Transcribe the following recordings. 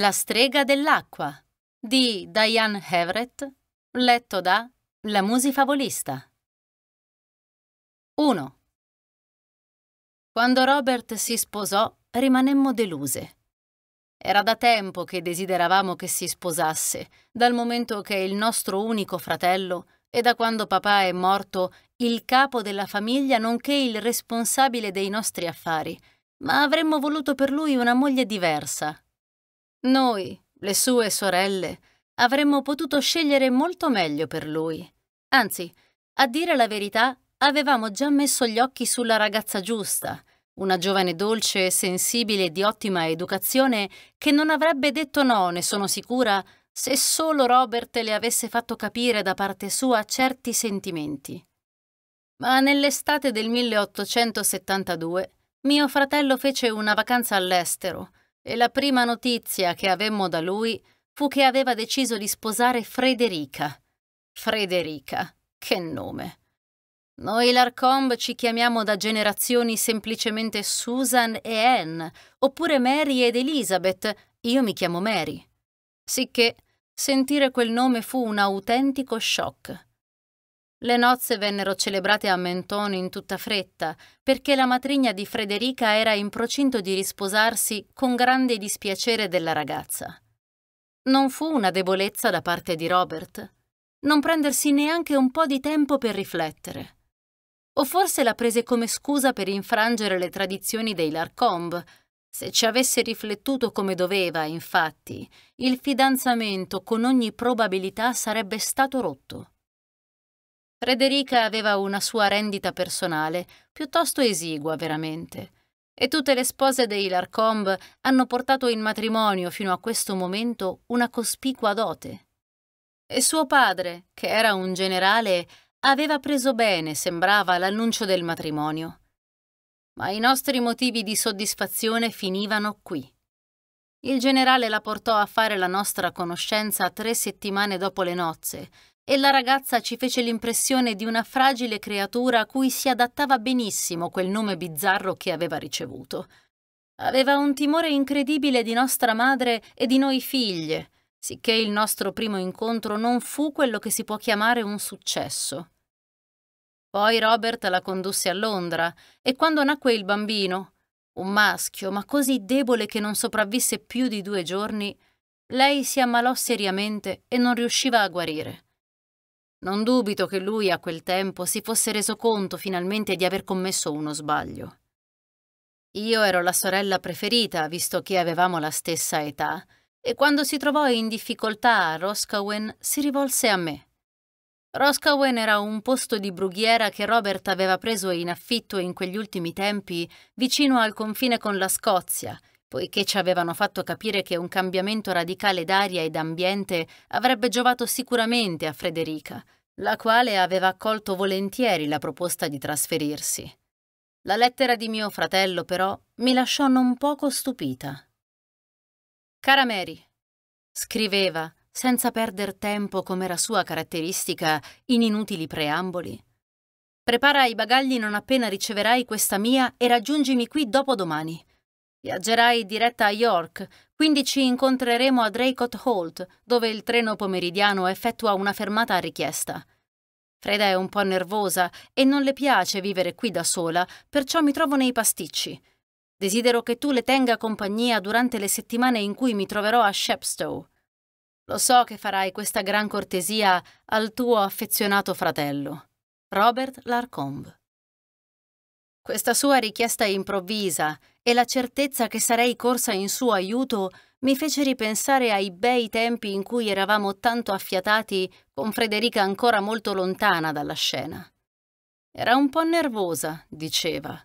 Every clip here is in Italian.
La strega dell'acqua di Diane Everett, letto da La Musi Favolista. 1. Quando Robert si sposò, rimanemmo deluse. Era da tempo che desideravamo che si sposasse, dal momento che è il nostro unico fratello e da quando papà è morto il capo della famiglia nonché il responsabile dei nostri affari, ma avremmo voluto per lui una moglie diversa, noi, le sue sorelle, avremmo potuto scegliere molto meglio per lui. Anzi, a dire la verità, avevamo già messo gli occhi sulla ragazza giusta, una giovane dolce, sensibile e di ottima educazione che non avrebbe detto no, ne sono sicura, se solo Robert le avesse fatto capire da parte sua certi sentimenti. Ma nell'estate del 1872 mio fratello fece una vacanza all'estero e la prima notizia che avemmo da lui fu che aveva deciso di sposare Frederica. Frederica, che nome. Noi l'Arcombe ci chiamiamo da generazioni semplicemente Susan e Anne, oppure Mary ed Elizabeth, io mi chiamo Mary. Sicché sentire quel nome fu un autentico shock. Le nozze vennero celebrate a Mentone in tutta fretta, perché la matrigna di Frederica era in procinto di risposarsi con grande dispiacere della ragazza. Non fu una debolezza da parte di Robert non prendersi neanche un po' di tempo per riflettere. O forse la prese come scusa per infrangere le tradizioni dei Larcombe. Se ci avesse riflettuto come doveva, infatti, il fidanzamento con ogni probabilità sarebbe stato rotto. Frederica aveva una sua rendita personale, piuttosto esigua veramente, e tutte le spose dei Larcombe hanno portato in matrimonio fino a questo momento una cospicua dote. E suo padre, che era un generale, aveva preso bene, sembrava, l'annuncio del matrimonio. Ma i nostri motivi di soddisfazione finivano qui. Il generale la portò a fare la nostra conoscenza tre settimane dopo le nozze, e la ragazza ci fece l'impressione di una fragile creatura a cui si adattava benissimo quel nome bizzarro che aveva ricevuto. Aveva un timore incredibile di nostra madre e di noi figlie, sicché il nostro primo incontro non fu quello che si può chiamare un successo. Poi Robert la condusse a Londra e quando nacque il bambino, un maschio ma così debole che non sopravvisse più di due giorni, lei si ammalò seriamente e non riusciva a guarire. Non dubito che lui a quel tempo si fosse reso conto finalmente di aver commesso uno sbaglio. Io ero la sorella preferita, visto che avevamo la stessa età, e quando si trovò in difficoltà a Roscowen si rivolse a me. Roscowen era un posto di brughiera che Robert aveva preso in affitto in quegli ultimi tempi vicino al confine con la Scozia poiché ci avevano fatto capire che un cambiamento radicale d'aria ed ambiente avrebbe giovato sicuramente a Frederica, la quale aveva accolto volentieri la proposta di trasferirsi. La lettera di mio fratello, però, mi lasciò non poco stupita. Cara Mary, scriveva, senza perdere tempo come era sua caratteristica, in inutili preamboli. Prepara i bagagli non appena riceverai questa mia e raggiungimi qui dopodomani. Viaggerai diretta a York, quindi ci incontreremo a Draycott Holt, dove il treno pomeridiano effettua una fermata a richiesta. Freda è un po' nervosa e non le piace vivere qui da sola, perciò mi trovo nei pasticci. Desidero che tu le tenga compagnia durante le settimane in cui mi troverò a Shepstow. Lo so che farai questa gran cortesia al tuo affezionato fratello, Robert Larcombe. Questa sua richiesta improvvisa e la certezza che sarei corsa in suo aiuto mi fece ripensare ai bei tempi in cui eravamo tanto affiatati con Federica ancora molto lontana dalla scena. Era un po' nervosa, diceva,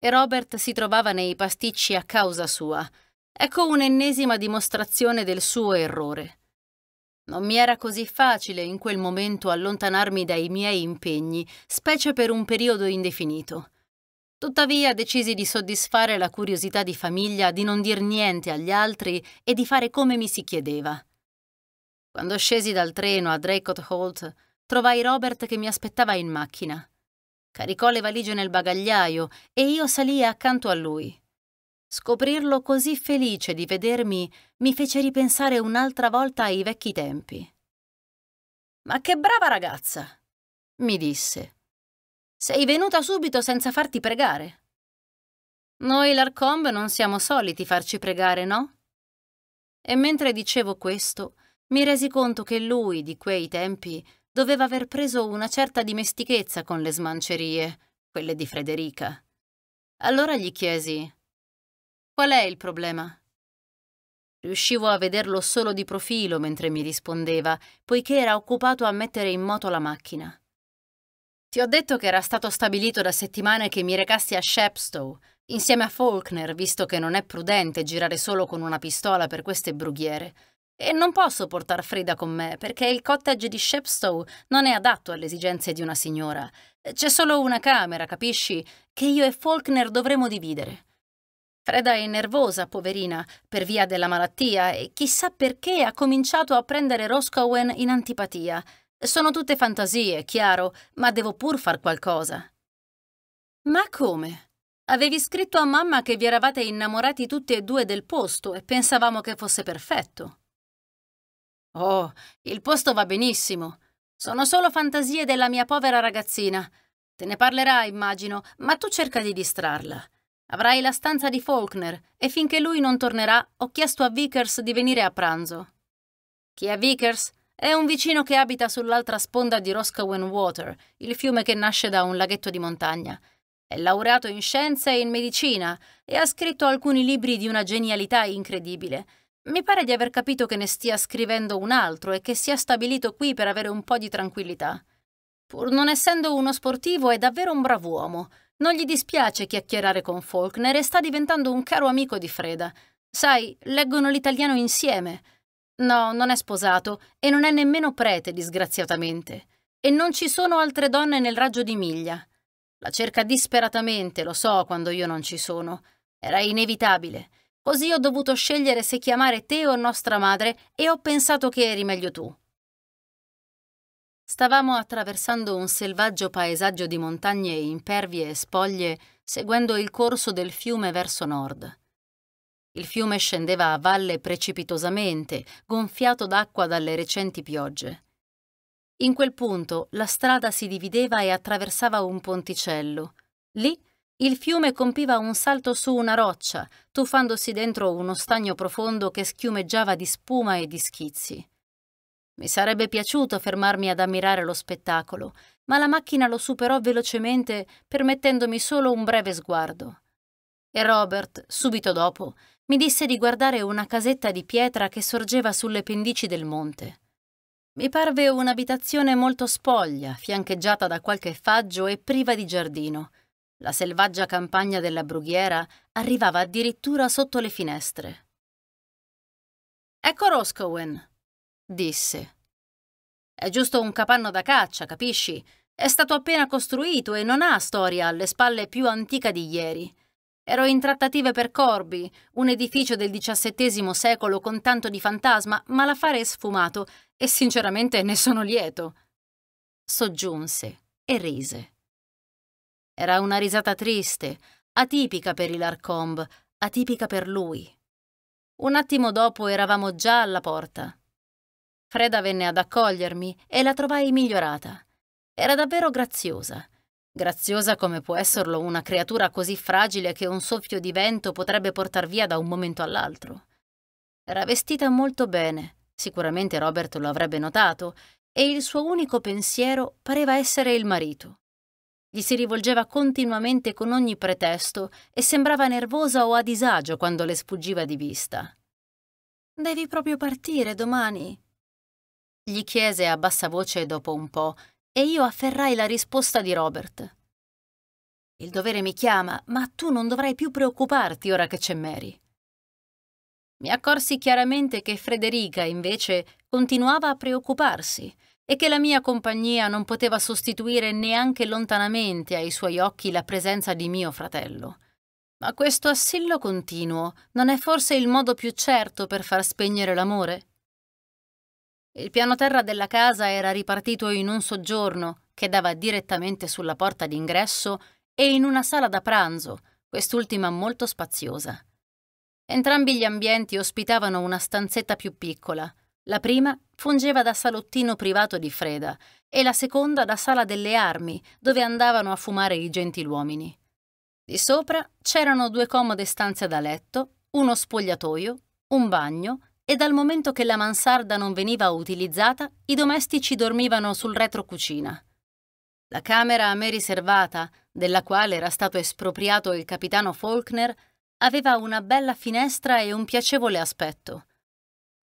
e Robert si trovava nei pasticci a causa sua. Ecco un'ennesima dimostrazione del suo errore. Non mi era così facile in quel momento allontanarmi dai miei impegni, specie per un periodo indefinito. Tuttavia decisi di soddisfare la curiosità di famiglia di non dir niente agli altri e di fare come mi si chiedeva. Quando scesi dal treno a Draycott Holt, trovai Robert che mi aspettava in macchina. Caricò le valigie nel bagagliaio e io salii accanto a lui. Scoprirlo così felice di vedermi mi fece ripensare un'altra volta ai vecchi tempi. Ma che brava ragazza! mi disse sei venuta subito senza farti pregare. Noi l'Arcombe non siamo soliti farci pregare, no? E mentre dicevo questo, mi resi conto che lui, di quei tempi, doveva aver preso una certa dimestichezza con le smancerie, quelle di Frederica. Allora gli chiesi, qual è il problema? Riuscivo a vederlo solo di profilo mentre mi rispondeva, poiché era occupato a mettere in moto la macchina. Ti ho detto che era stato stabilito da settimane che mi recassi a Shepstow, insieme a Faulkner, visto che non è prudente girare solo con una pistola per queste brughiere. E non posso portare Frida con me, perché il cottage di Shepstow non è adatto alle esigenze di una signora. C'è solo una camera, capisci? Che io e Faulkner dovremo dividere. Freda è nervosa, poverina, per via della malattia, e chissà perché ha cominciato a prendere Roscowen in antipatia. Sono tutte fantasie, chiaro, ma devo pur far qualcosa. Ma come? Avevi scritto a mamma che vi eravate innamorati tutti e due del posto e pensavamo che fosse perfetto. Oh, il posto va benissimo. Sono solo fantasie della mia povera ragazzina. Te ne parlerà, immagino, ma tu cerca di distrarla. Avrai la stanza di Faulkner e finché lui non tornerà ho chiesto a Vickers di venire a pranzo. Chi è Vickers? È un vicino che abita sull'altra sponda di Roscowen Water, il fiume che nasce da un laghetto di montagna. È laureato in scienze e in medicina e ha scritto alcuni libri di una genialità incredibile. Mi pare di aver capito che ne stia scrivendo un altro e che sia stabilito qui per avere un po' di tranquillità. Pur non essendo uno sportivo, è davvero un brav'uomo. Non gli dispiace chiacchierare con Faulkner e sta diventando un caro amico di Freda. Sai, leggono l'italiano insieme. No, non è sposato e non è nemmeno prete, disgraziatamente. E non ci sono altre donne nel raggio di miglia. La cerca disperatamente, lo so, quando io non ci sono. Era inevitabile. Così ho dovuto scegliere se chiamare te o nostra madre e ho pensato che eri meglio tu. Stavamo attraversando un selvaggio paesaggio di montagne impervie e spoglie, seguendo il corso del fiume verso nord. Il fiume scendeva a valle precipitosamente, gonfiato d'acqua dalle recenti piogge. In quel punto la strada si divideva e attraversava un ponticello. Lì il fiume compiva un salto su una roccia, tuffandosi dentro uno stagno profondo che schiumeggiava di spuma e di schizzi. Mi sarebbe piaciuto fermarmi ad ammirare lo spettacolo, ma la macchina lo superò velocemente permettendomi solo un breve sguardo. E Robert, subito dopo, mi disse di guardare una casetta di pietra che sorgeva sulle pendici del monte. Mi parve un'abitazione molto spoglia, fiancheggiata da qualche faggio e priva di giardino. La selvaggia campagna della brughiera arrivava addirittura sotto le finestre. Ecco Roscowen, disse. È giusto un capanno da caccia, capisci? È stato appena costruito e non ha storia alle spalle più antica di ieri. Ero in trattative per Corby, un edificio del XVII secolo con tanto di fantasma, ma l'affare è sfumato e sinceramente ne sono lieto. Soggiunse e rise. Era una risata triste, atipica per il Larcombe, atipica per lui. Un attimo dopo eravamo già alla porta. Freda venne ad accogliermi e la trovai migliorata. Era davvero graziosa Graziosa come può esserlo una creatura così fragile che un soffio di vento potrebbe portar via da un momento all'altro. Era vestita molto bene, sicuramente Robert lo avrebbe notato, e il suo unico pensiero pareva essere il marito. Gli si rivolgeva continuamente con ogni pretesto e sembrava nervosa o a disagio quando le sfuggiva di vista. Devi proprio partire domani? Gli chiese a bassa voce dopo un po', e io afferrai la risposta di Robert. Il dovere mi chiama, ma tu non dovrai più preoccuparti ora che c'è Mary. Mi accorsi chiaramente che Frederica, invece, continuava a preoccuparsi e che la mia compagnia non poteva sostituire neanche lontanamente ai suoi occhi la presenza di mio fratello. Ma questo assillo continuo non è forse il modo più certo per far spegnere l'amore? Il piano terra della casa era ripartito in un soggiorno che dava direttamente sulla porta d'ingresso e in una sala da pranzo, quest'ultima molto spaziosa. Entrambi gli ambienti ospitavano una stanzetta più piccola. La prima fungeva da salottino privato di Freda e la seconda da sala delle armi, dove andavano a fumare i gentiluomini. Di sopra c'erano due comode stanze da letto, uno spogliatoio, un bagno e dal momento che la mansarda non veniva utilizzata, i domestici dormivano sul retrocucina. La camera a me riservata, della quale era stato espropriato il capitano Faulkner, aveva una bella finestra e un piacevole aspetto.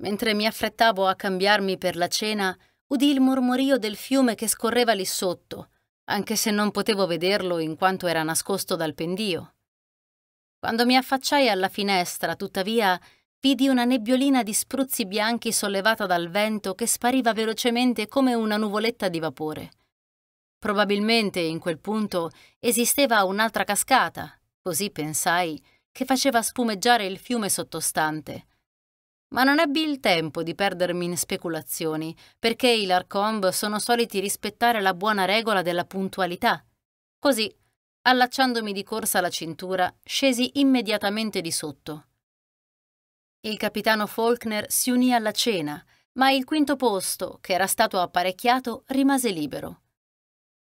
Mentre mi affrettavo a cambiarmi per la cena, udì il mormorio del fiume che scorreva lì sotto, anche se non potevo vederlo in quanto era nascosto dal pendio. Quando mi affacciai alla finestra, tuttavia, vidi una nebbiolina di spruzzi bianchi sollevata dal vento che spariva velocemente come una nuvoletta di vapore. Probabilmente in quel punto esisteva un'altra cascata, così pensai, che faceva spumeggiare il fiume sottostante. Ma non ebbi il tempo di perdermi in speculazioni, perché i Larcomb sono soliti rispettare la buona regola della puntualità. Così, allacciandomi di corsa la cintura, scesi immediatamente di sotto. Il capitano Faulkner si unì alla cena, ma il quinto posto, che era stato apparecchiato, rimase libero.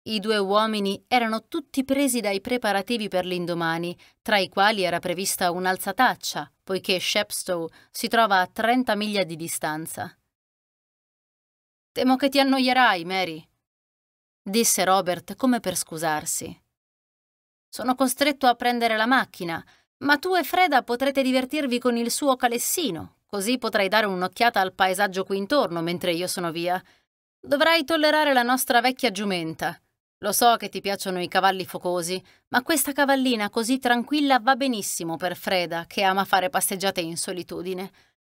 I due uomini erano tutti presi dai preparativi per l'indomani, tra i quali era prevista un'alzataccia, poiché Shepstow si trova a 30 miglia di distanza. Temo che ti annoierai, Mary, disse Robert come per scusarsi. Sono costretto a prendere la macchina, ma tu e Freda potrete divertirvi con il suo calessino, così potrai dare un'occhiata al paesaggio qui intorno mentre io sono via. Dovrai tollerare la nostra vecchia giumenta. Lo so che ti piacciono i cavalli focosi, ma questa cavallina così tranquilla va benissimo per Freda, che ama fare passeggiate in solitudine.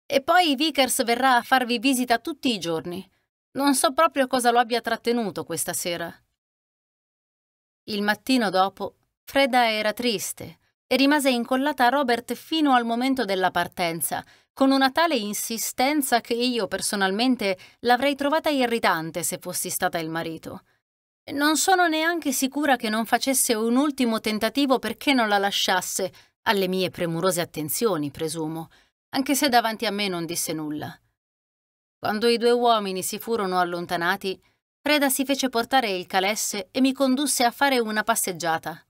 E poi Vickers verrà a farvi visita tutti i giorni. Non so proprio cosa lo abbia trattenuto questa sera. Il mattino dopo, Freda era triste, e rimase incollata a Robert fino al momento della partenza, con una tale insistenza che io personalmente l'avrei trovata irritante se fossi stata il marito. Non sono neanche sicura che non facesse un ultimo tentativo perché non la lasciasse, alle mie premurose attenzioni, presumo, anche se davanti a me non disse nulla. Quando i due uomini si furono allontanati, Preda si fece portare il calesse e mi condusse a fare una passeggiata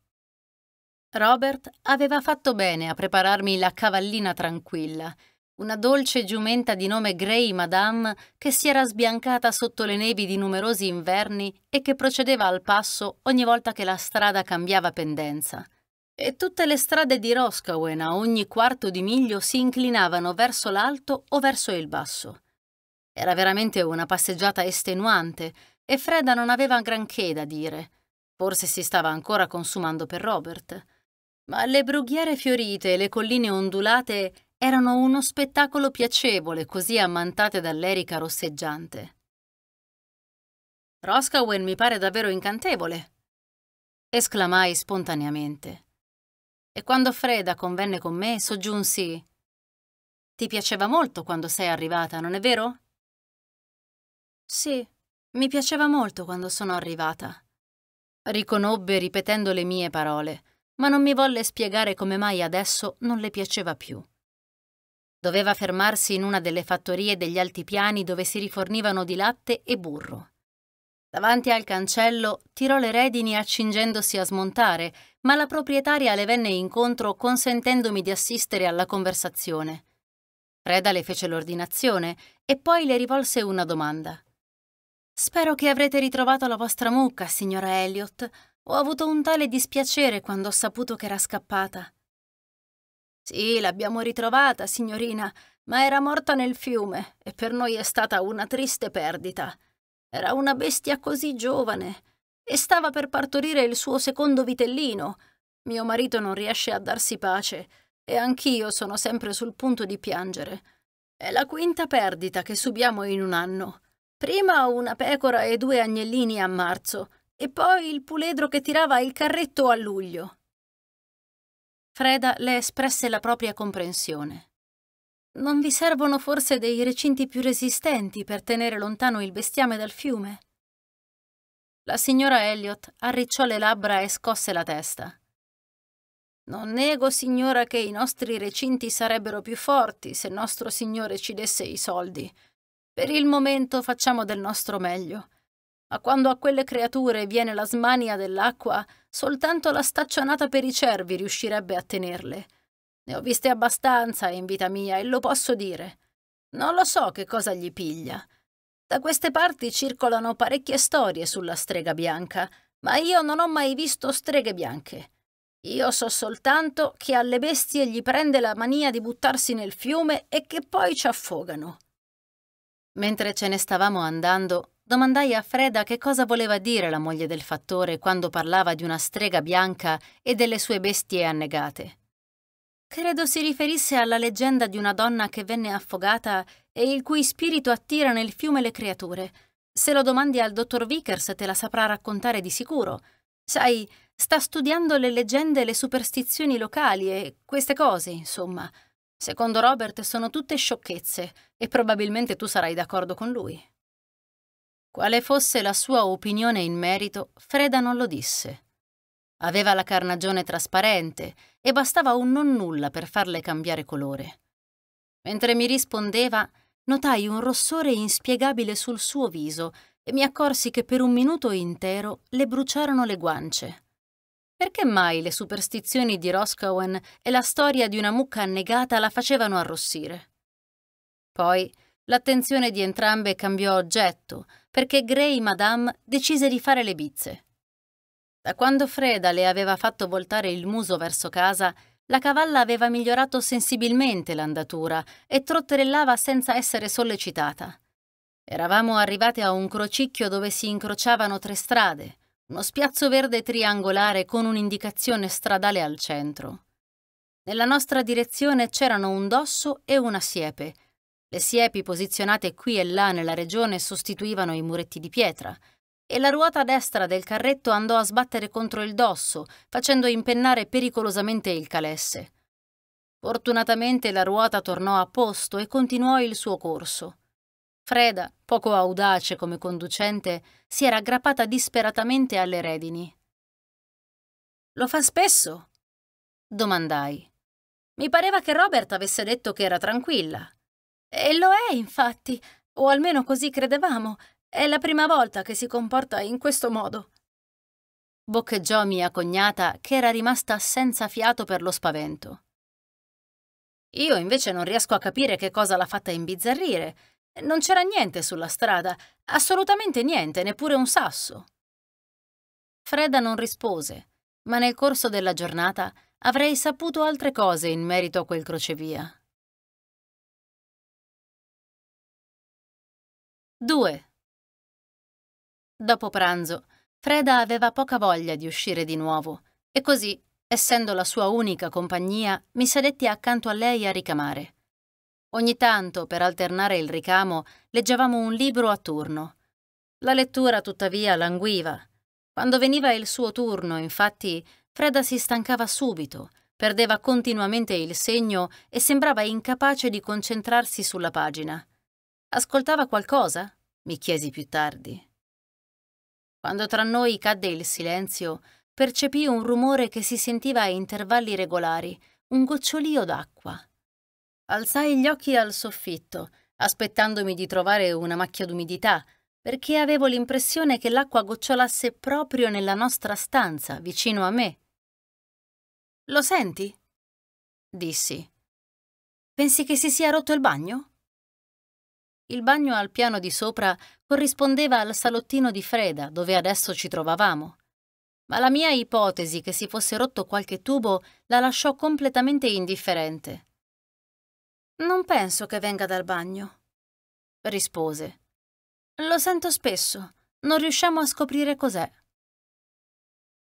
Robert aveva fatto bene a prepararmi la cavallina tranquilla, una dolce giumenta di nome Grey Madame che si era sbiancata sotto le nevi di numerosi inverni e che procedeva al passo ogni volta che la strada cambiava pendenza. E tutte le strade di Roscawen a ogni quarto di miglio si inclinavano verso l'alto o verso il basso. Era veramente una passeggiata estenuante e Freda non aveva granché da dire. Forse si stava ancora consumando per Robert ma le brughiere fiorite e le colline ondulate erano uno spettacolo piacevole così ammantate dall'erica rosseggiante. Roscawen mi pare davvero incantevole, esclamai spontaneamente. E quando Freda convenne con me, soggiunsi Ti piaceva molto quando sei arrivata, non è vero? Sì, mi piaceva molto quando sono arrivata, riconobbe ripetendo le mie parole ma non mi volle spiegare come mai adesso non le piaceva più. Doveva fermarsi in una delle fattorie degli altipiani dove si rifornivano di latte e burro. Davanti al cancello tirò le redini accingendosi a smontare, ma la proprietaria le venne incontro consentendomi di assistere alla conversazione. Reda le fece l'ordinazione e poi le rivolse una domanda. Spero che avrete ritrovato la vostra mucca, signora Elliot. Ho avuto un tale dispiacere quando ho saputo che era scappata. Sì, l'abbiamo ritrovata, signorina, ma era morta nel fiume e per noi è stata una triste perdita. Era una bestia così giovane e stava per partorire il suo secondo vitellino. Mio marito non riesce a darsi pace e anch'io sono sempre sul punto di piangere. È la quinta perdita che subiamo in un anno. Prima una pecora e due agnellini a marzo, e poi il puledro che tirava il carretto a luglio. Freda le espresse la propria comprensione. Non vi servono forse dei recinti più resistenti per tenere lontano il bestiame dal fiume? La signora Elliot arricciò le labbra e scosse la testa. Non nego, signora, che i nostri recinti sarebbero più forti se nostro Signore ci desse i soldi. Per il momento facciamo del nostro meglio. Ma quando a quelle creature viene la smania dell'acqua, soltanto la staccionata per i cervi riuscirebbe a tenerle. Ne ho viste abbastanza in vita mia e lo posso dire. Non lo so che cosa gli piglia. Da queste parti circolano parecchie storie sulla strega bianca, ma io non ho mai visto streghe bianche. Io so soltanto che alle bestie gli prende la mania di buttarsi nel fiume e che poi ci affogano. Mentre ce ne stavamo andando, Domandai a Freda che cosa voleva dire la moglie del fattore quando parlava di una strega bianca e delle sue bestie annegate. Credo si riferisse alla leggenda di una donna che venne affogata e il cui spirito attira nel fiume le creature. Se lo domandi al dottor Vickers te la saprà raccontare di sicuro. Sai, sta studiando le leggende e le superstizioni locali e queste cose, insomma. Secondo Robert sono tutte sciocchezze e probabilmente tu sarai d'accordo con lui. Quale fosse la sua opinione in merito, Freda non lo disse. Aveva la carnagione trasparente e bastava un non nulla per farle cambiare colore. Mentre mi rispondeva, notai un rossore inspiegabile sul suo viso e mi accorsi che per un minuto intero le bruciarono le guance. Perché mai le superstizioni di Roscowen e la storia di una mucca annegata la facevano arrossire? Poi L'attenzione di entrambe cambiò oggetto perché Gray Madame decise di fare le bizze. Da quando Freda le aveva fatto voltare il muso verso casa, la cavalla aveva migliorato sensibilmente l'andatura e trotterellava senza essere sollecitata. Eravamo arrivate a un crocicchio dove si incrociavano tre strade, uno spiazzo verde triangolare con un'indicazione stradale al centro. Nella nostra direzione c'erano un dosso e una siepe, siepi posizionate qui e là nella regione sostituivano i muretti di pietra, e la ruota destra del carretto andò a sbattere contro il dosso, facendo impennare pericolosamente il calesse. Fortunatamente la ruota tornò a posto e continuò il suo corso. Freda, poco audace come conducente, si era aggrappata disperatamente alle redini. Lo fa spesso? domandai. Mi pareva che Robert avesse detto che era tranquilla. E lo è, infatti, o almeno così credevamo. È la prima volta che si comporta in questo modo. Boccheggiò mia cognata, che era rimasta senza fiato per lo spavento. Io invece non riesco a capire che cosa l'ha fatta imbizzarrire. Non c'era niente sulla strada, assolutamente niente, neppure un sasso. Freda non rispose, ma nel corso della giornata avrei saputo altre cose in merito a quel crocevia. 2. Dopo pranzo, Freda aveva poca voglia di uscire di nuovo e così, essendo la sua unica compagnia, mi sedetti accanto a lei a ricamare. Ogni tanto, per alternare il ricamo, leggevamo un libro a turno. La lettura, tuttavia, languiva. Quando veniva il suo turno, infatti, Freda si stancava subito, perdeva continuamente il segno e sembrava incapace di concentrarsi sulla pagina. Ascoltava qualcosa? mi chiesi più tardi. Quando tra noi cadde il silenzio, percepii un rumore che si sentiva a intervalli regolari, un gocciolio d'acqua. Alzai gli occhi al soffitto, aspettandomi di trovare una macchia d'umidità, perché avevo l'impressione che l'acqua gocciolasse proprio nella nostra stanza, vicino a me. Lo senti? dissi. Pensi che si sia rotto il bagno? Il bagno al piano di sopra corrispondeva al salottino di Freda, dove adesso ci trovavamo. Ma la mia ipotesi che si fosse rotto qualche tubo la lasciò completamente indifferente. Non penso che venga dal bagno, rispose. Lo sento spesso, non riusciamo a scoprire cos'è.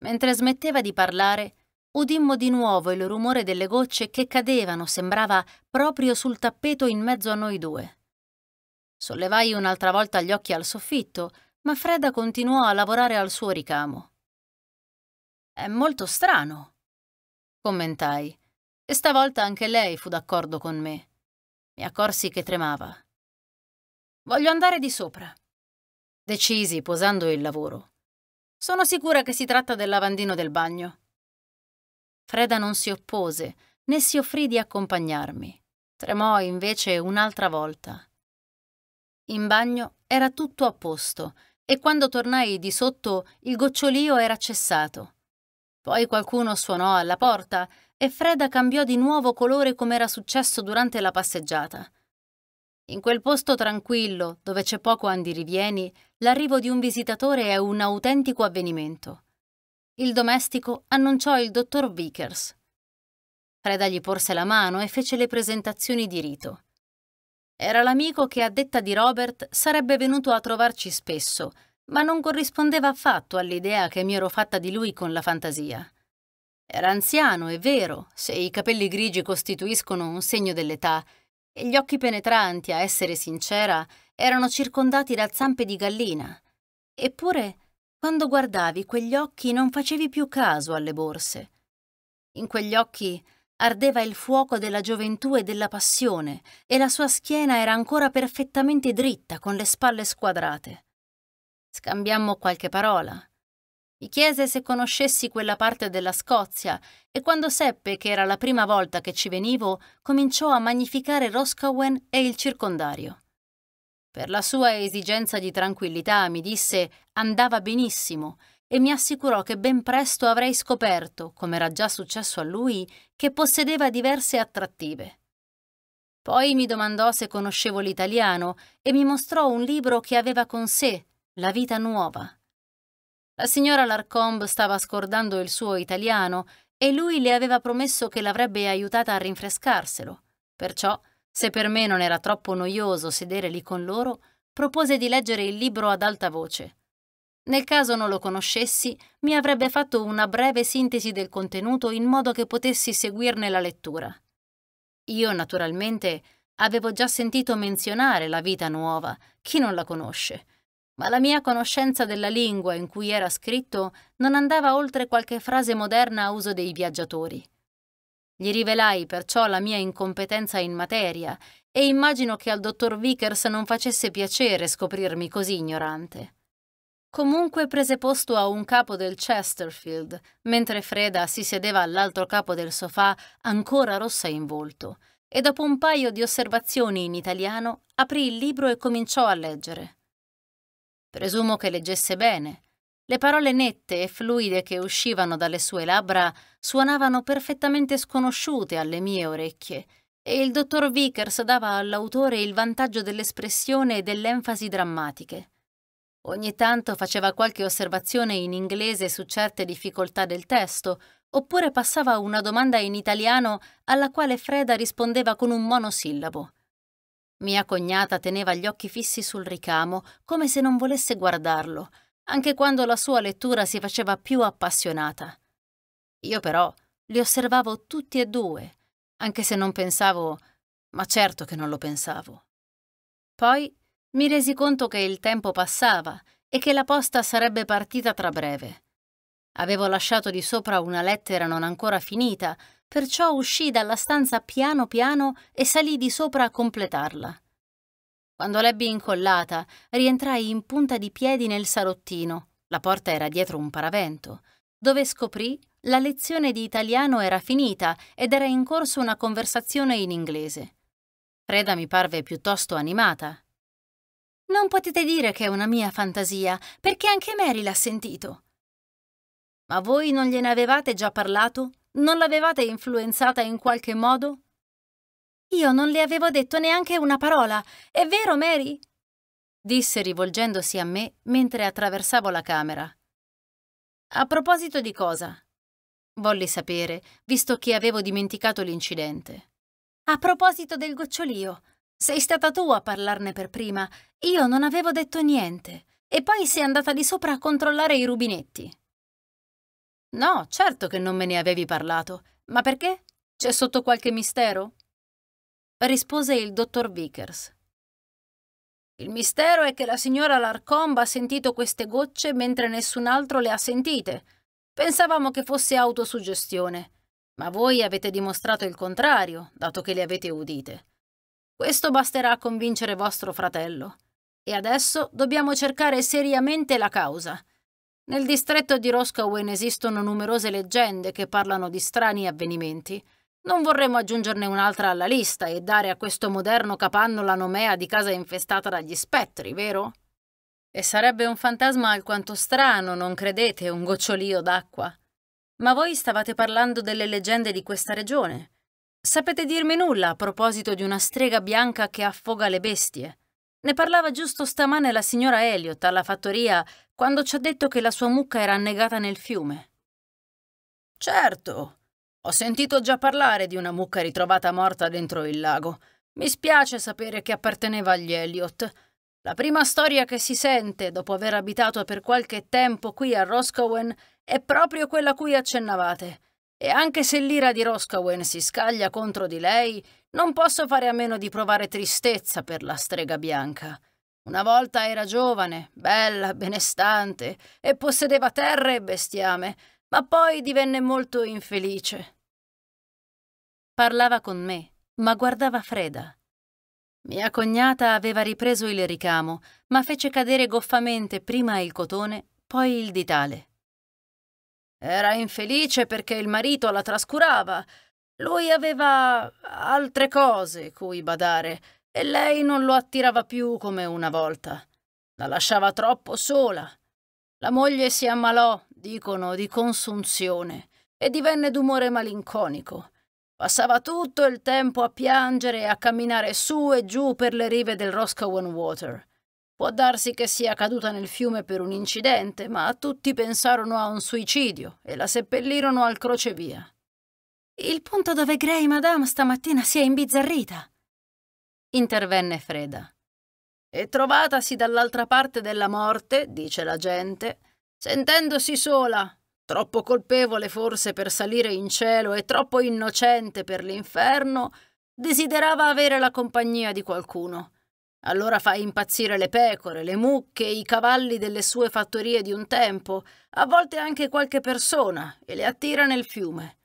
Mentre smetteva di parlare, udimmo di nuovo il rumore delle gocce che cadevano, sembrava proprio sul tappeto in mezzo a noi due. Sollevai un'altra volta gli occhi al soffitto, ma Freda continuò a lavorare al suo ricamo. È molto strano, commentai, e stavolta anche lei fu d'accordo con me. Mi accorsi che tremava. Voglio andare di sopra. Decisi, posando il lavoro. Sono sicura che si tratta del lavandino del bagno. Freda non si oppose, né si offrì di accompagnarmi. Tremò invece un'altra volta. In bagno era tutto a posto e quando tornai di sotto il gocciolio era cessato. Poi qualcuno suonò alla porta e Freda cambiò di nuovo colore come era successo durante la passeggiata. In quel posto tranquillo, dove c'è poco andirivieni, l'arrivo di un visitatore è un autentico avvenimento. Il domestico annunciò il dottor Vickers. Freda gli porse la mano e fece le presentazioni di rito. Era l'amico che, a detta di Robert, sarebbe venuto a trovarci spesso, ma non corrispondeva affatto all'idea che mi ero fatta di lui con la fantasia. Era anziano, è vero, se i capelli grigi costituiscono un segno dell'età, e gli occhi penetranti, a essere sincera, erano circondati da zampe di gallina. Eppure, quando guardavi quegli occhi non facevi più caso alle borse. In quegli occhi ardeva il fuoco della gioventù e della passione, e la sua schiena era ancora perfettamente dritta, con le spalle squadrate. Scambiammo qualche parola. Mi chiese se conoscessi quella parte della Scozia e quando seppe che era la prima volta che ci venivo, cominciò a magnificare Roscowen e il circondario. Per la sua esigenza di tranquillità, mi disse, andava benissimo e mi assicurò che ben presto avrei scoperto, come era già successo a lui, che possedeva diverse attrattive. Poi mi domandò se conoscevo l'italiano e mi mostrò un libro che aveva con sé, La vita nuova. La signora Larcombe stava scordando il suo italiano e lui le aveva promesso che l'avrebbe aiutata a rinfrescarselo. Perciò, se per me non era troppo noioso sedere lì con loro, propose di leggere il libro ad alta voce. Nel caso non lo conoscessi, mi avrebbe fatto una breve sintesi del contenuto in modo che potessi seguirne la lettura. Io, naturalmente, avevo già sentito menzionare la vita nuova, chi non la conosce, ma la mia conoscenza della lingua in cui era scritto non andava oltre qualche frase moderna a uso dei viaggiatori. Gli rivelai perciò la mia incompetenza in materia e immagino che al dottor Vickers non facesse piacere scoprirmi così ignorante. Comunque prese posto a un capo del Chesterfield, mentre Freda si sedeva all'altro capo del sofà, ancora rossa in volto, e dopo un paio di osservazioni in italiano aprì il libro e cominciò a leggere. Presumo che leggesse bene. Le parole nette e fluide che uscivano dalle sue labbra suonavano perfettamente sconosciute alle mie orecchie, e il dottor Vickers dava all'autore il vantaggio dell'espressione e dell'enfasi drammatiche. Ogni tanto faceva qualche osservazione in inglese su certe difficoltà del testo, oppure passava una domanda in italiano alla quale Freda rispondeva con un monosillabo. Mia cognata teneva gli occhi fissi sul ricamo, come se non volesse guardarlo, anche quando la sua lettura si faceva più appassionata. Io però li osservavo tutti e due, anche se non pensavo, ma certo che non lo pensavo. Poi mi resi conto che il tempo passava e che la posta sarebbe partita tra breve. Avevo lasciato di sopra una lettera non ancora finita, perciò uscii dalla stanza piano piano e salì di sopra a completarla. Quando l'ebbi incollata, rientrai in punta di piedi nel salottino, la porta era dietro un paravento, dove scoprì la lezione di italiano era finita ed era in corso una conversazione in inglese. Freda mi parve piuttosto animata. Non potete dire che è una mia fantasia, perché anche Mary l'ha sentito. Ma voi non gliene avevate già parlato? Non l'avevate influenzata in qualche modo? Io non le avevo detto neanche una parola, è vero, Mary? disse rivolgendosi a me mentre attraversavo la camera. A proposito di cosa? Volli sapere, visto che avevo dimenticato l'incidente. A proposito del gocciolio, sei stata tu a parlarne per prima. Io non avevo detto niente. E poi sei andata di sopra a controllare i rubinetti. No, certo che non me ne avevi parlato. Ma perché? C'è sotto qualche mistero? Rispose il dottor Vickers. Il mistero è che la signora Larcombe ha sentito queste gocce mentre nessun altro le ha sentite. Pensavamo che fosse autosuggestione, ma voi avete dimostrato il contrario, dato che le avete udite. Questo basterà a convincere vostro fratello. E adesso dobbiamo cercare seriamente la causa. Nel distretto di Roscowen esistono numerose leggende che parlano di strani avvenimenti. Non vorremmo aggiungerne un'altra alla lista e dare a questo moderno capanno la nomea di casa infestata dagli spettri, vero? E sarebbe un fantasma alquanto strano, non credete, un gocciolio d'acqua. Ma voi stavate parlando delle leggende di questa regione. Sapete dirmi nulla a proposito di una strega bianca che affoga le bestie? Ne parlava giusto stamane la signora Elliot alla fattoria quando ci ha detto che la sua mucca era annegata nel fiume. Certo, ho sentito già parlare di una mucca ritrovata morta dentro il lago. Mi spiace sapere che apparteneva agli Elliot. La prima storia che si sente dopo aver abitato per qualche tempo qui a Roscowen è proprio quella a cui accennavate. E anche se l'ira di Roscawen si scaglia contro di lei, non posso fare a meno di provare tristezza per la strega bianca. Una volta era giovane, bella, benestante, e possedeva terre e bestiame, ma poi divenne molto infelice. Parlava con me, ma guardava Freda. Mia cognata aveva ripreso il ricamo, ma fece cadere goffamente prima il cotone, poi il ditale. Era infelice perché il marito la trascurava. Lui aveva altre cose cui badare e lei non lo attirava più come una volta. La lasciava troppo sola. La moglie si ammalò, dicono, di consunzione e divenne d'umore malinconico. Passava tutto il tempo a piangere e a camminare su e giù per le rive del Roscowan Water. Può darsi che sia caduta nel fiume per un incidente, ma tutti pensarono a un suicidio e la seppellirono al crocevia. Il punto dove Gray Madame stamattina si è imbizzarrita, intervenne Freda. E trovatasi dall'altra parte della morte, dice la gente, sentendosi sola, troppo colpevole forse per salire in cielo e troppo innocente per l'inferno, desiderava avere la compagnia di qualcuno allora fa impazzire le pecore, le mucche, i cavalli delle sue fattorie di un tempo, a volte anche qualche persona, e le attira nel fiume.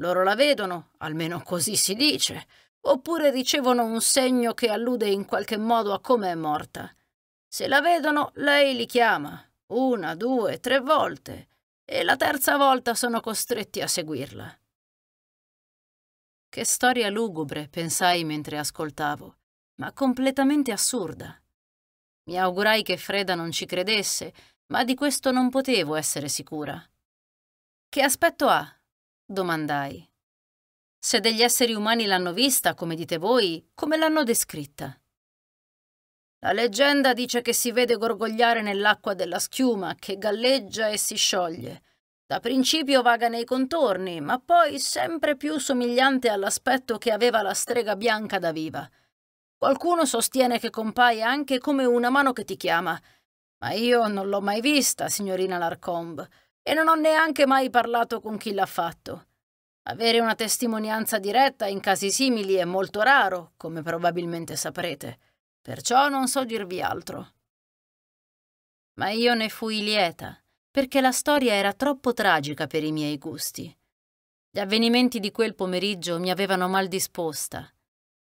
Loro la vedono, almeno così si dice, oppure ricevono un segno che allude in qualche modo a come è morta. Se la vedono, lei li chiama, una, due, tre volte, e la terza volta sono costretti a seguirla. Che storia lugubre, pensai mentre ascoltavo ma completamente assurda. Mi augurai che Freda non ci credesse, ma di questo non potevo essere sicura. Che aspetto ha? domandai. Se degli esseri umani l'hanno vista, come dite voi, come l'hanno descritta? La leggenda dice che si vede gorgogliare nell'acqua della schiuma, che galleggia e si scioglie. Da principio vaga nei contorni, ma poi sempre più somigliante all'aspetto che aveva la strega bianca da viva. Qualcuno sostiene che compaia anche come una mano che ti chiama. Ma io non l'ho mai vista, signorina Larcombe, e non ho neanche mai parlato con chi l'ha fatto. Avere una testimonianza diretta in casi simili è molto raro, come probabilmente saprete. Perciò non so dirvi altro. Ma io ne fui lieta, perché la storia era troppo tragica per i miei gusti. Gli avvenimenti di quel pomeriggio mi avevano mal disposta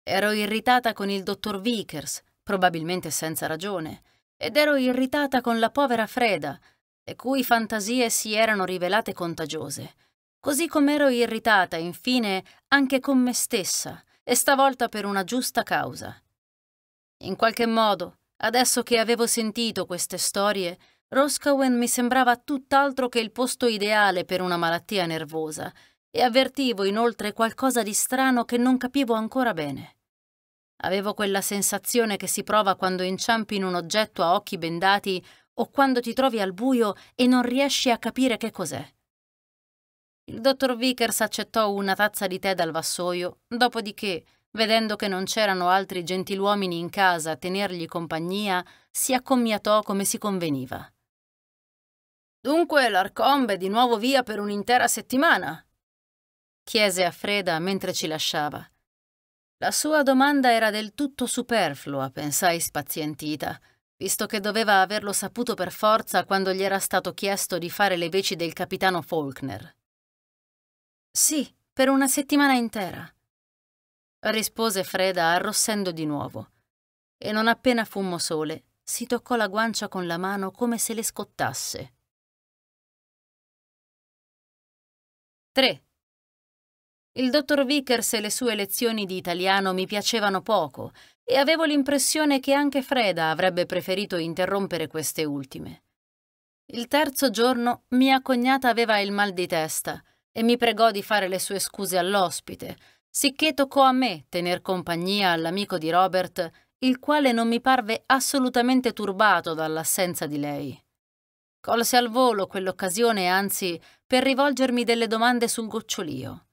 Ero irritata con il dottor Vickers, probabilmente senza ragione, ed ero irritata con la povera Freda, le cui fantasie si erano rivelate contagiose. Così come ero irritata, infine, anche con me stessa, e stavolta per una giusta causa. In qualche modo, adesso che avevo sentito queste storie, Roscowen mi sembrava tutt'altro che il posto ideale per una malattia nervosa, e avvertivo inoltre qualcosa di strano che non capivo ancora bene. Avevo quella sensazione che si prova quando inciampi in un oggetto a occhi bendati o quando ti trovi al buio e non riesci a capire che cos'è. Il dottor Vickers accettò una tazza di tè dal vassoio, dopodiché, vedendo che non c'erano altri gentiluomini in casa a tenergli compagnia, si accommiatò come si conveniva. Dunque l'Arcombe è di nuovo via per un'intera settimana, chiese a Freda mentre ci lasciava. La sua domanda era del tutto superflua, pensai spazientita, visto che doveva averlo saputo per forza quando gli era stato chiesto di fare le veci del capitano Faulkner. Sì, per una settimana intera, rispose Freda arrossendo di nuovo. E non appena fummo sole, si toccò la guancia con la mano come se le scottasse. 3. Il dottor Vickers e le sue lezioni di italiano mi piacevano poco e avevo l'impressione che anche Freda avrebbe preferito interrompere queste ultime. Il terzo giorno mia cognata aveva il mal di testa e mi pregò di fare le sue scuse all'ospite, sicché toccò a me tener compagnia all'amico di Robert, il quale non mi parve assolutamente turbato dall'assenza di lei. Colse al volo quell'occasione, anzi, per rivolgermi delle domande sul gocciolio.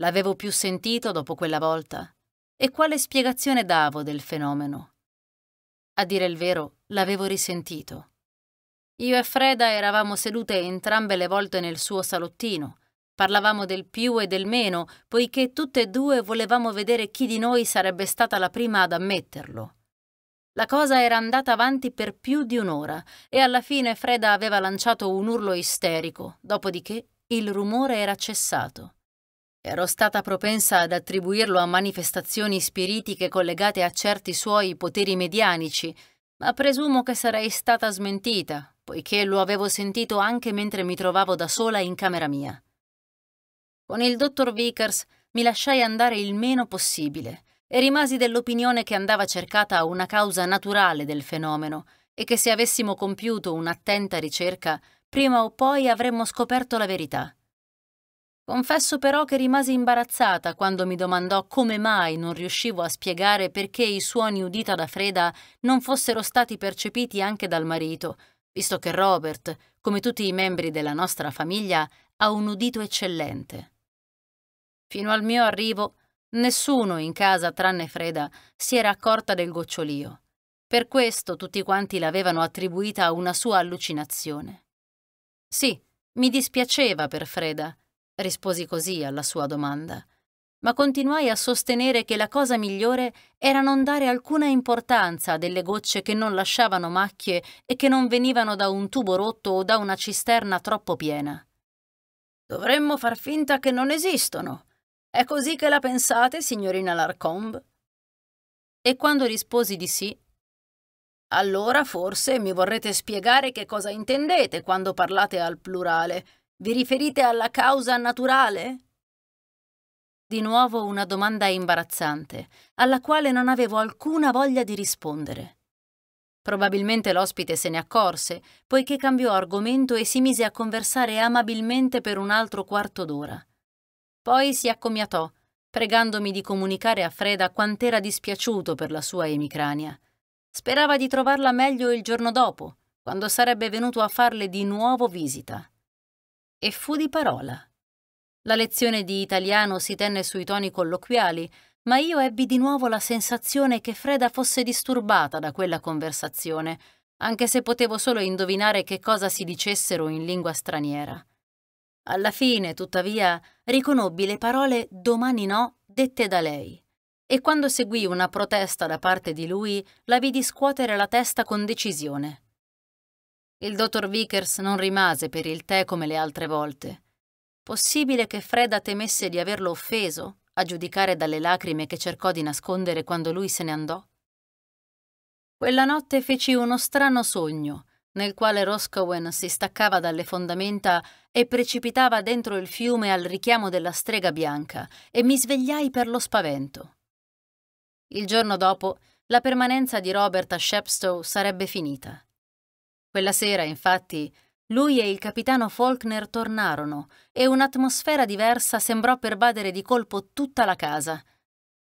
L'avevo più sentito dopo quella volta? E quale spiegazione davo del fenomeno? A dire il vero, l'avevo risentito. Io e Freda eravamo sedute entrambe le volte nel suo salottino. Parlavamo del più e del meno, poiché tutte e due volevamo vedere chi di noi sarebbe stata la prima ad ammetterlo. La cosa era andata avanti per più di un'ora e alla fine Freda aveva lanciato un urlo isterico, dopodiché il rumore era cessato. Ero stata propensa ad attribuirlo a manifestazioni spiritiche collegate a certi suoi poteri medianici, ma presumo che sarei stata smentita, poiché lo avevo sentito anche mentre mi trovavo da sola in camera mia. Con il dottor Vickers mi lasciai andare il meno possibile e rimasi dell'opinione che andava cercata una causa naturale del fenomeno e che se avessimo compiuto un'attenta ricerca, prima o poi avremmo scoperto la verità. Confesso però che rimasi imbarazzata quando mi domandò come mai non riuscivo a spiegare perché i suoni udita da Freda non fossero stati percepiti anche dal marito, visto che Robert, come tutti i membri della nostra famiglia, ha un udito eccellente. Fino al mio arrivo, nessuno in casa tranne Freda si era accorta del gocciolio. Per questo tutti quanti l'avevano attribuita a una sua allucinazione. Sì, mi dispiaceva per Freda, risposi così alla sua domanda, ma continuai a sostenere che la cosa migliore era non dare alcuna importanza a delle gocce che non lasciavano macchie e che non venivano da un tubo rotto o da una cisterna troppo piena. Dovremmo far finta che non esistono. È così che la pensate, signorina Larcombe? E quando risposi di sì, allora forse mi vorrete spiegare che cosa intendete quando parlate al plurale vi riferite alla causa naturale? Di nuovo una domanda imbarazzante, alla quale non avevo alcuna voglia di rispondere. Probabilmente l'ospite se ne accorse, poiché cambiò argomento e si mise a conversare amabilmente per un altro quarto d'ora. Poi si accomiatò, pregandomi di comunicare a Freda quant'era dispiaciuto per la sua emicrania. Sperava di trovarla meglio il giorno dopo, quando sarebbe venuto a farle di nuovo visita e fu di parola. La lezione di italiano si tenne sui toni colloquiali, ma io ebbi di nuovo la sensazione che Freda fosse disturbata da quella conversazione, anche se potevo solo indovinare che cosa si dicessero in lingua straniera. Alla fine, tuttavia, riconobbi le parole domani no dette da lei. E quando seguì una protesta da parte di lui, la vidi scuotere la testa con decisione. Il dottor Vickers non rimase per il tè come le altre volte. Possibile che Freda temesse di averlo offeso, a giudicare dalle lacrime che cercò di nascondere quando lui se ne andò? Quella notte feci uno strano sogno, nel quale Roscowen si staccava dalle fondamenta e precipitava dentro il fiume al richiamo della strega bianca, e mi svegliai per lo spavento. Il giorno dopo, la permanenza di Robert a Shepstow sarebbe finita. Quella sera, infatti, lui e il capitano Faulkner tornarono e un'atmosfera diversa sembrò pervadere di colpo tutta la casa.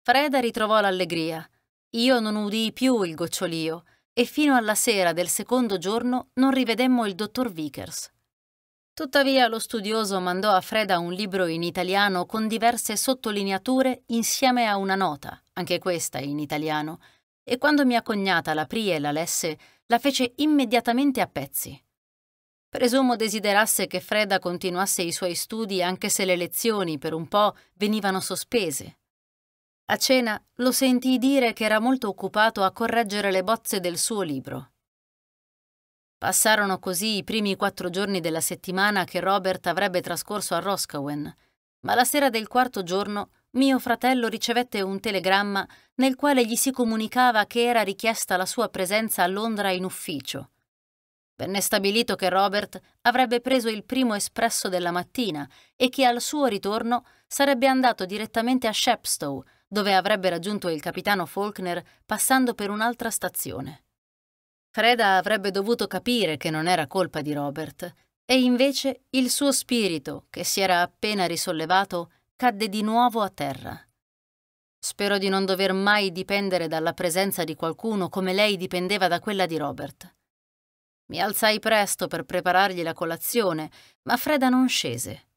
Freda ritrovò l'allegria. Io non udii più il gocciolio e fino alla sera del secondo giorno non rivedemmo il dottor Vickers. Tuttavia lo studioso mandò a Freda un libro in italiano con diverse sottolineature insieme a una nota, anche questa in italiano, e quando mia cognata l'aprì e la lesse, la fece immediatamente a pezzi. Presumo desiderasse che Freda continuasse i suoi studi anche se le lezioni, per un po', venivano sospese. A cena lo sentii dire che era molto occupato a correggere le bozze del suo libro. Passarono così i primi quattro giorni della settimana che Robert avrebbe trascorso a Roscowen, ma la sera del quarto giorno mio fratello ricevette un telegramma nel quale gli si comunicava che era richiesta la sua presenza a Londra in ufficio. Venne stabilito che Robert avrebbe preso il primo espresso della mattina e che al suo ritorno sarebbe andato direttamente a Shepstow, dove avrebbe raggiunto il capitano Faulkner passando per un'altra stazione. Freda avrebbe dovuto capire che non era colpa di Robert, e invece il suo spirito, che si era appena risollevato, cadde di nuovo a terra. Spero di non dover mai dipendere dalla presenza di qualcuno come lei dipendeva da quella di Robert. Mi alzai presto per preparargli la colazione, ma Freda non scese.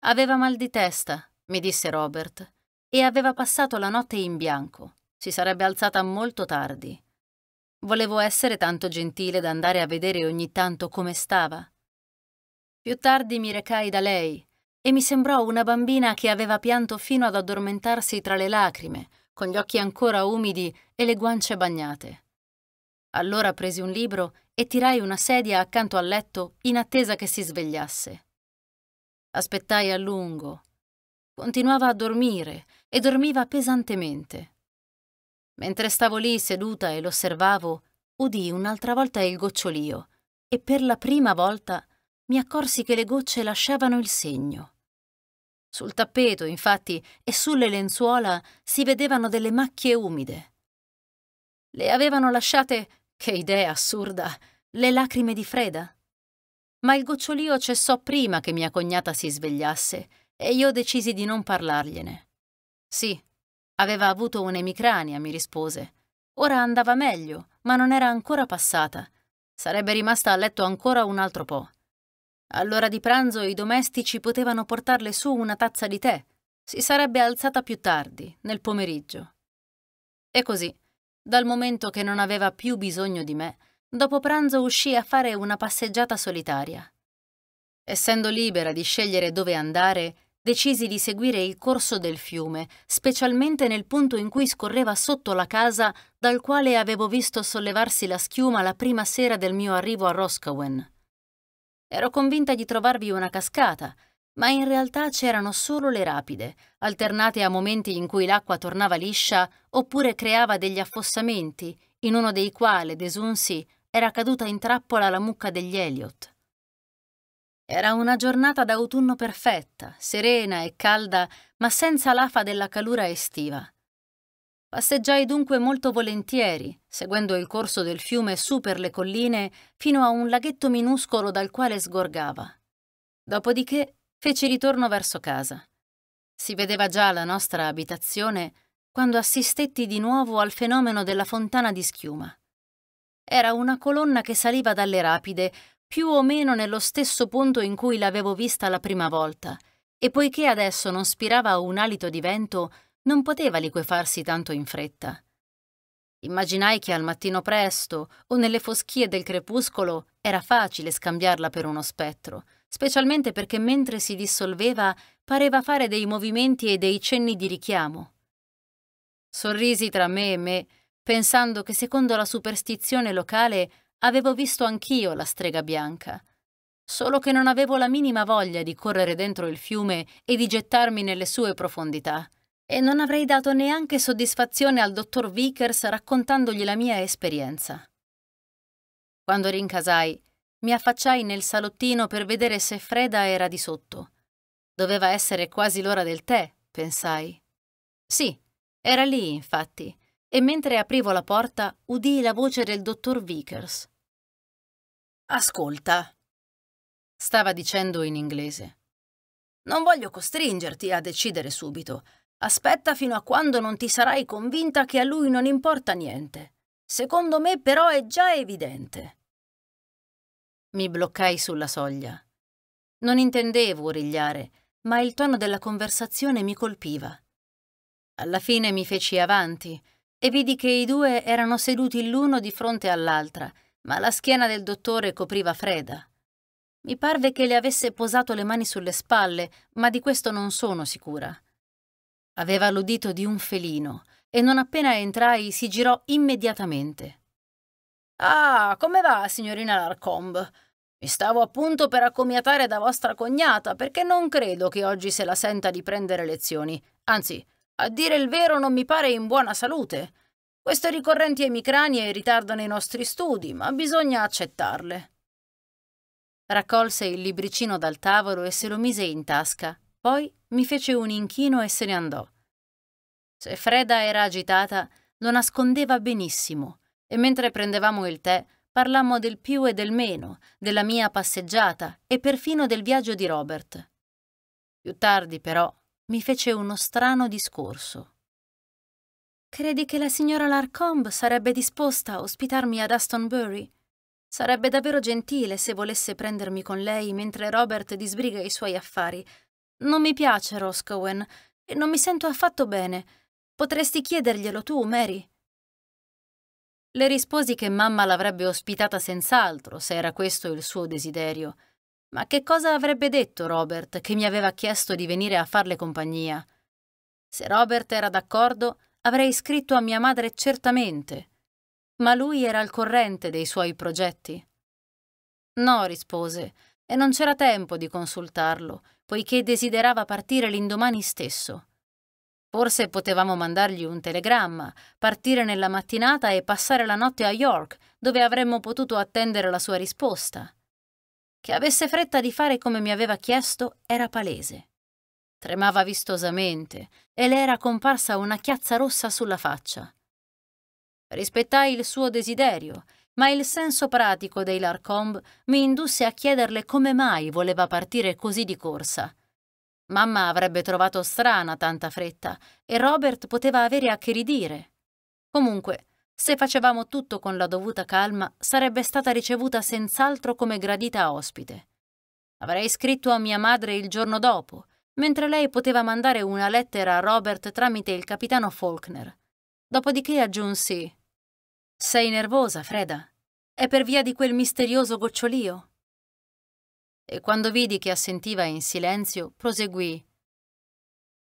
Aveva mal di testa, mi disse Robert, e aveva passato la notte in bianco. Si sarebbe alzata molto tardi. Volevo essere tanto gentile da andare a vedere ogni tanto come stava. Più tardi mi recai da lei e mi sembrò una bambina che aveva pianto fino ad addormentarsi tra le lacrime, con gli occhi ancora umidi e le guance bagnate. Allora presi un libro e tirai una sedia accanto al letto in attesa che si svegliasse. Aspettai a lungo. Continuava a dormire e dormiva pesantemente. Mentre stavo lì seduta e l'osservavo, udii un'altra volta il gocciolio e per la prima volta mi accorsi che le gocce lasciavano il segno. Sul tappeto, infatti, e sulle lenzuola si vedevano delle macchie umide. Le avevano lasciate, che idea assurda, le lacrime di Freda. Ma il gocciolio cessò prima che mia cognata si svegliasse e io decisi di non parlargliene. Sì, aveva avuto un'emicrania, mi rispose. Ora andava meglio, ma non era ancora passata. Sarebbe rimasta a letto ancora un altro po'. All'ora di pranzo i domestici potevano portarle su una tazza di tè. Si sarebbe alzata più tardi, nel pomeriggio. E così, dal momento che non aveva più bisogno di me, dopo pranzo uscì a fare una passeggiata solitaria. Essendo libera di scegliere dove andare, decisi di seguire il corso del fiume, specialmente nel punto in cui scorreva sotto la casa dal quale avevo visto sollevarsi la schiuma la prima sera del mio arrivo a Roscowen. Ero convinta di trovarvi una cascata, ma in realtà c'erano solo le rapide, alternate a momenti in cui l'acqua tornava liscia oppure creava degli affossamenti, in uno dei quali Desunsi era caduta in trappola la mucca degli Elliot. Era una giornata d'autunno perfetta, serena e calda, ma senza l'afa della calura estiva. Passeggiai dunque molto volentieri, seguendo il corso del fiume su per le colline fino a un laghetto minuscolo dal quale sgorgava. Dopodiché feci ritorno verso casa. Si vedeva già la nostra abitazione quando assistetti di nuovo al fenomeno della fontana di schiuma. Era una colonna che saliva dalle rapide, più o meno nello stesso punto in cui l'avevo vista la prima volta, e poiché adesso non spirava un alito di vento, non poteva liquefarsi tanto in fretta. Immaginai che al mattino presto o nelle foschie del crepuscolo era facile scambiarla per uno spettro, specialmente perché mentre si dissolveva pareva fare dei movimenti e dei cenni di richiamo. Sorrisi tra me e me, pensando che secondo la superstizione locale avevo visto anch'io la strega bianca, solo che non avevo la minima voglia di correre dentro il fiume e di gettarmi nelle sue profondità e non avrei dato neanche soddisfazione al dottor Vickers raccontandogli la mia esperienza. Quando rincasai, mi affacciai nel salottino per vedere se Freda era di sotto. Doveva essere quasi l'ora del tè, pensai. Sì, era lì, infatti, e mentre aprivo la porta udii la voce del dottor Vickers. Ascolta, stava dicendo in inglese. Non voglio costringerti a decidere subito, Aspetta fino a quando non ti sarai convinta che a lui non importa niente. Secondo me però è già evidente. Mi bloccai sulla soglia. Non intendevo origliare, ma il tono della conversazione mi colpiva. Alla fine mi feci avanti e vidi che i due erano seduti l'uno di fronte all'altra, ma la schiena del dottore copriva Freda. Mi parve che le avesse posato le mani sulle spalle, ma di questo non sono sicura. Aveva l'udito di un felino e non appena entrai si girò immediatamente. Ah, come va, signorina Larcombe? Mi stavo appunto per accomiatare da vostra cognata perché non credo che oggi se la senta di prendere lezioni. Anzi, a dire il vero non mi pare in buona salute. Queste ricorrenti emicranie ritardano i nostri studi, ma bisogna accettarle. Raccolse il libricino dal tavolo e se lo mise in tasca, poi mi fece un inchino e se ne andò. Se Freda era agitata, lo nascondeva benissimo, e mentre prendevamo il tè, parlammo del più e del meno, della mia passeggiata e perfino del viaggio di Robert. Più tardi, però, mi fece uno strano discorso. Credi che la signora Larcombe sarebbe disposta a ospitarmi ad Astonbury? Sarebbe davvero gentile se volesse prendermi con lei mentre Robert disbriga i suoi affari, non mi piace Roscowen e non mi sento affatto bene. Potresti chiederglielo tu, Mary. Le risposi che mamma l'avrebbe ospitata senz'altro, se era questo il suo desiderio. Ma che cosa avrebbe detto Robert, che mi aveva chiesto di venire a farle compagnia? Se Robert era d'accordo, avrei scritto a mia madre certamente. Ma lui era al corrente dei suoi progetti. No, rispose, e non c'era tempo di consultarlo, poiché desiderava partire l'indomani stesso. Forse potevamo mandargli un telegramma, partire nella mattinata e passare la notte a York, dove avremmo potuto attendere la sua risposta. Che avesse fretta di fare come mi aveva chiesto era palese. Tremava vistosamente e le era comparsa una chiazza rossa sulla faccia. Rispettai il suo desiderio ma il senso pratico dei Larcombe mi indusse a chiederle come mai voleva partire così di corsa. Mamma avrebbe trovato strana tanta fretta e Robert poteva avere a che ridire. Comunque, se facevamo tutto con la dovuta calma, sarebbe stata ricevuta senz'altro come gradita ospite. Avrei scritto a mia madre il giorno dopo, mentre lei poteva mandare una lettera a Robert tramite il capitano Faulkner. Dopodiché aggiunsi sei nervosa, Freda. È per via di quel misterioso gocciolio. E quando vidi che assentiva in silenzio, proseguì.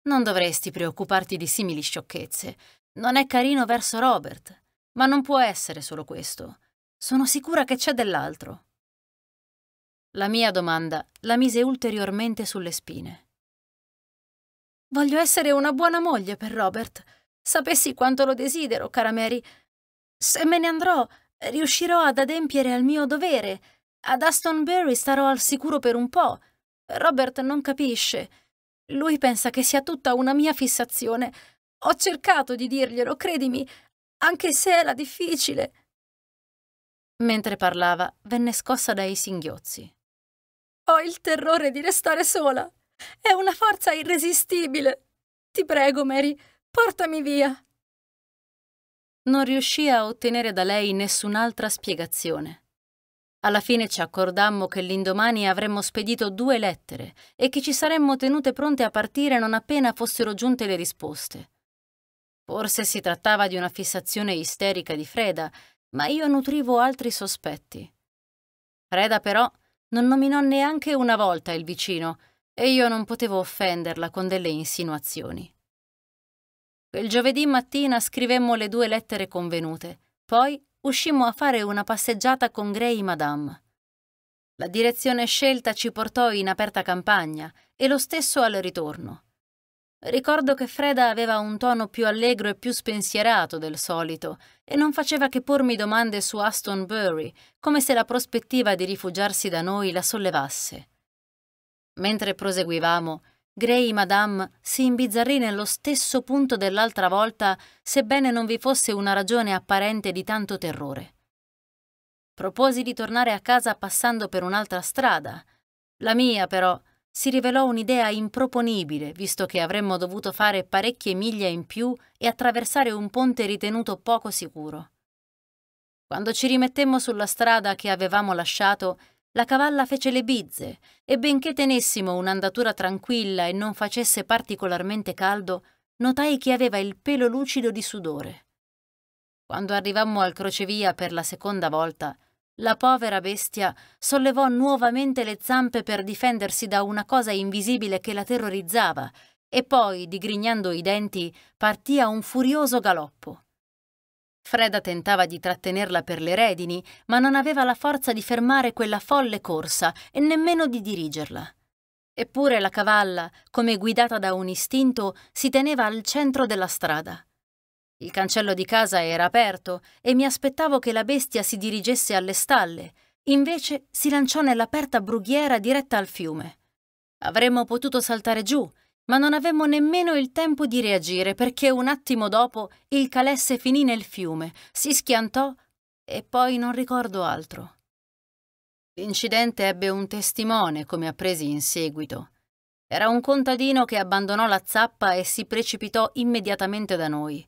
Non dovresti preoccuparti di simili sciocchezze. Non è carino verso Robert, ma non può essere solo questo. Sono sicura che c'è dell'altro. La mia domanda la mise ulteriormente sulle spine. Voglio essere una buona moglie per Robert. Sapessi quanto lo desidero, cara Mary. Se me ne andrò, riuscirò ad adempiere al mio dovere. Ad Astonbury starò al sicuro per un po'. Robert non capisce. Lui pensa che sia tutta una mia fissazione. Ho cercato di dirglielo, credimi, anche se era difficile. Mentre parlava, venne scossa dai singhiozzi. Ho il terrore di restare sola. È una forza irresistibile. Ti prego, Mary, portami via non riuscì a ottenere da lei nessun'altra spiegazione. Alla fine ci accordammo che l'indomani avremmo spedito due lettere e che ci saremmo tenute pronte a partire non appena fossero giunte le risposte. Forse si trattava di una fissazione isterica di Freda, ma io nutrivo altri sospetti. Freda però non nominò neanche una volta il vicino e io non potevo offenderla con delle insinuazioni. Quel giovedì mattina scrivemmo le due lettere convenute, poi uscimmo a fare una passeggiata con Gray Madame. La direzione scelta ci portò in aperta campagna e lo stesso al ritorno. Ricordo che Freda aveva un tono più allegro e più spensierato del solito e non faceva che pormi domande su Aston Bury, come se la prospettiva di rifugiarsi da noi la sollevasse. Mentre proseguivamo, Gray Madame si imbizzarrì nello stesso punto dell'altra volta, sebbene non vi fosse una ragione apparente di tanto terrore. Proposi di tornare a casa passando per un'altra strada. La mia, però, si rivelò un'idea improponibile, visto che avremmo dovuto fare parecchie miglia in più e attraversare un ponte ritenuto poco sicuro. Quando ci rimettemmo sulla strada che avevamo lasciato, la cavalla fece le bizze e benché tenessimo un'andatura tranquilla e non facesse particolarmente caldo, notai che aveva il pelo lucido di sudore. Quando arrivammo al crocevia per la seconda volta, la povera bestia sollevò nuovamente le zampe per difendersi da una cosa invisibile che la terrorizzava e poi, digrignando i denti, partì a un furioso galoppo. Freda tentava di trattenerla per le redini, ma non aveva la forza di fermare quella folle corsa e nemmeno di dirigerla. Eppure la cavalla, come guidata da un istinto, si teneva al centro della strada. Il cancello di casa era aperto e mi aspettavo che la bestia si dirigesse alle stalle, invece si lanciò nell'aperta brughiera diretta al fiume. Avremmo potuto saltare giù, ma non avemmo nemmeno il tempo di reagire perché un attimo dopo il calesse finì nel fiume, si schiantò e poi non ricordo altro. L'incidente ebbe un testimone, come appresi in seguito. Era un contadino che abbandonò la zappa e si precipitò immediatamente da noi.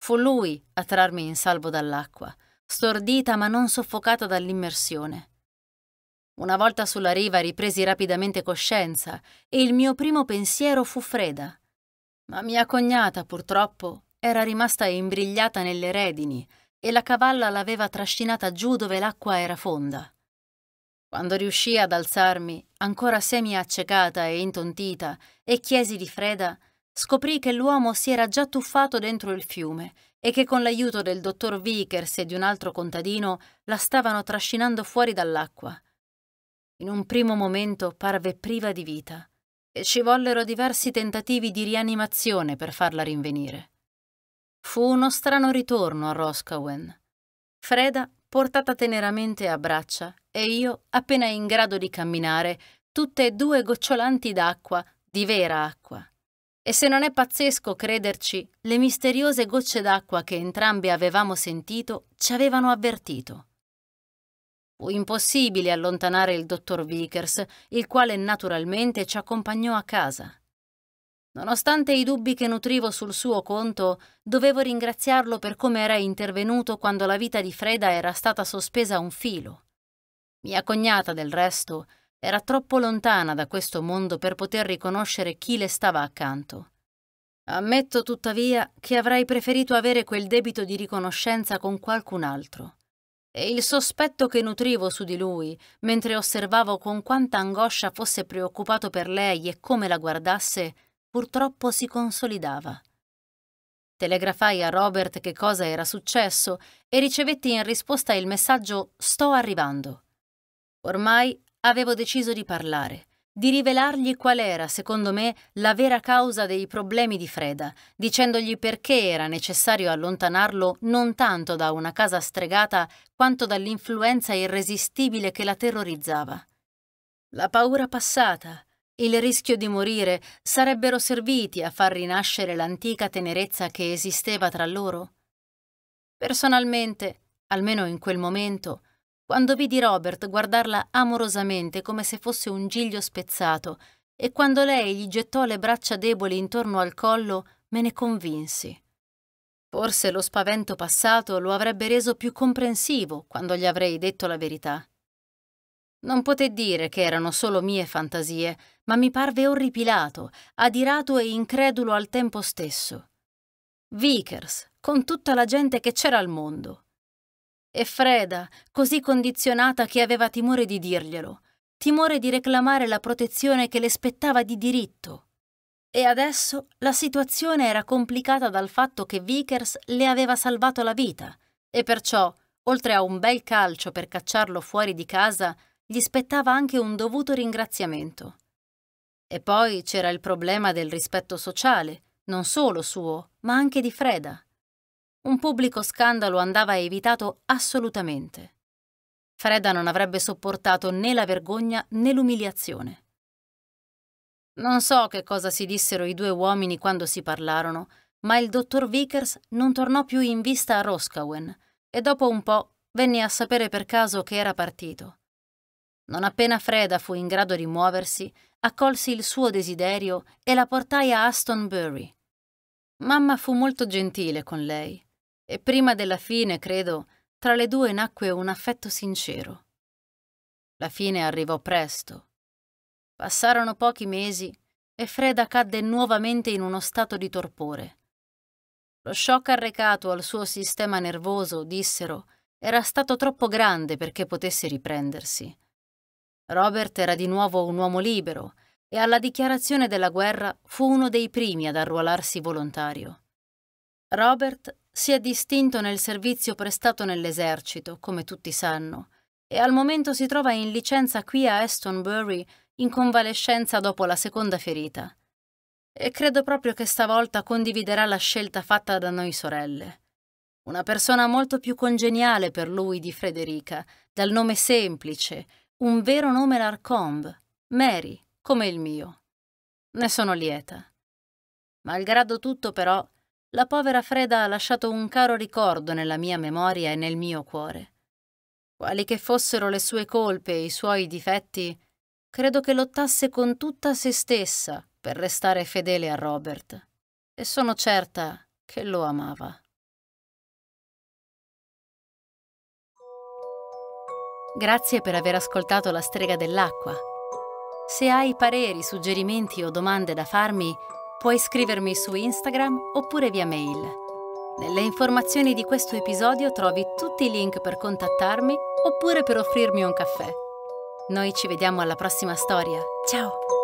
Fu lui a trarmi in salvo dall'acqua, stordita ma non soffocata dall'immersione. Una volta sulla riva ripresi rapidamente coscienza e il mio primo pensiero fu Freda. Ma mia cognata, purtroppo, era rimasta imbrigliata nelle redini e la cavalla l'aveva trascinata giù dove l'acqua era fonda. Quando riuscii ad alzarmi, ancora semi accecata e intontita, e chiesi di Freda, scoprì che l'uomo si era già tuffato dentro il fiume e che con l'aiuto del dottor Vickers e di un altro contadino la stavano trascinando fuori dall'acqua in un primo momento parve priva di vita e ci vollero diversi tentativi di rianimazione per farla rinvenire. Fu uno strano ritorno a Roscawen. Freda portata teneramente a braccia e io, appena in grado di camminare, tutte e due gocciolanti d'acqua, di vera acqua. E se non è pazzesco crederci, le misteriose gocce d'acqua che entrambi avevamo sentito ci avevano avvertito impossibile allontanare il dottor Vickers, il quale naturalmente ci accompagnò a casa. Nonostante i dubbi che nutrivo sul suo conto, dovevo ringraziarlo per come era intervenuto quando la vita di Freda era stata sospesa a un filo. Mia cognata, del resto, era troppo lontana da questo mondo per poter riconoscere chi le stava accanto. Ammetto tuttavia che avrei preferito avere quel debito di riconoscenza con qualcun altro e il sospetto che nutrivo su di lui, mentre osservavo con quanta angoscia fosse preoccupato per lei e come la guardasse, purtroppo si consolidava. Telegrafai a Robert che cosa era successo e ricevetti in risposta il messaggio Sto arrivando. Ormai avevo deciso di parlare di rivelargli qual era, secondo me, la vera causa dei problemi di Freda, dicendogli perché era necessario allontanarlo non tanto da una casa stregata quanto dall'influenza irresistibile che la terrorizzava. La paura passata, il rischio di morire sarebbero serviti a far rinascere l'antica tenerezza che esisteva tra loro? Personalmente, almeno in quel momento, quando vidi Robert guardarla amorosamente come se fosse un giglio spezzato e quando lei gli gettò le braccia deboli intorno al collo, me ne convinsi. Forse lo spavento passato lo avrebbe reso più comprensivo quando gli avrei detto la verità. Non poté dire che erano solo mie fantasie, ma mi parve orripilato, adirato e incredulo al tempo stesso. Vickers, con tutta la gente che c'era al mondo, e Freda, così condizionata che aveva timore di dirglielo, timore di reclamare la protezione che le spettava di diritto. E adesso la situazione era complicata dal fatto che Vickers le aveva salvato la vita e perciò, oltre a un bel calcio per cacciarlo fuori di casa, gli spettava anche un dovuto ringraziamento. E poi c'era il problema del rispetto sociale, non solo suo, ma anche di Freda. Un pubblico scandalo andava evitato assolutamente. Freda non avrebbe sopportato né la vergogna né l'umiliazione. Non so che cosa si dissero i due uomini quando si parlarono, ma il dottor Vickers non tornò più in vista a Roscawen e dopo un po' venne a sapere per caso che era partito. Non appena Freda fu in grado di muoversi, accolsi il suo desiderio e la portai a Astonbury. Mamma fu molto gentile con lei e prima della fine, credo, tra le due nacque un affetto sincero. La fine arrivò presto. Passarono pochi mesi e Freda cadde nuovamente in uno stato di torpore. Lo shock arrecato al suo sistema nervoso, dissero, era stato troppo grande perché potesse riprendersi. Robert era di nuovo un uomo libero e alla dichiarazione della guerra fu uno dei primi ad arruolarsi volontario. Robert si è distinto nel servizio prestato nell'esercito, come tutti sanno, e al momento si trova in licenza qui a Estonbury in convalescenza dopo la seconda ferita. E credo proprio che stavolta condividerà la scelta fatta da noi sorelle. Una persona molto più congeniale per lui di Frederica, dal nome semplice, un vero nome Larcombe, Mary, come il mio. Ne sono lieta. Malgrado tutto, però, la povera Freda ha lasciato un caro ricordo nella mia memoria e nel mio cuore. Quali che fossero le sue colpe e i suoi difetti, credo che lottasse con tutta se stessa per restare fedele a Robert, e sono certa che lo amava. Grazie per aver ascoltato La strega dell'acqua. Se hai pareri, suggerimenti o domande da farmi, Puoi scrivermi su Instagram oppure via mail. Nelle informazioni di questo episodio trovi tutti i link per contattarmi oppure per offrirmi un caffè. Noi ci vediamo alla prossima storia. Ciao!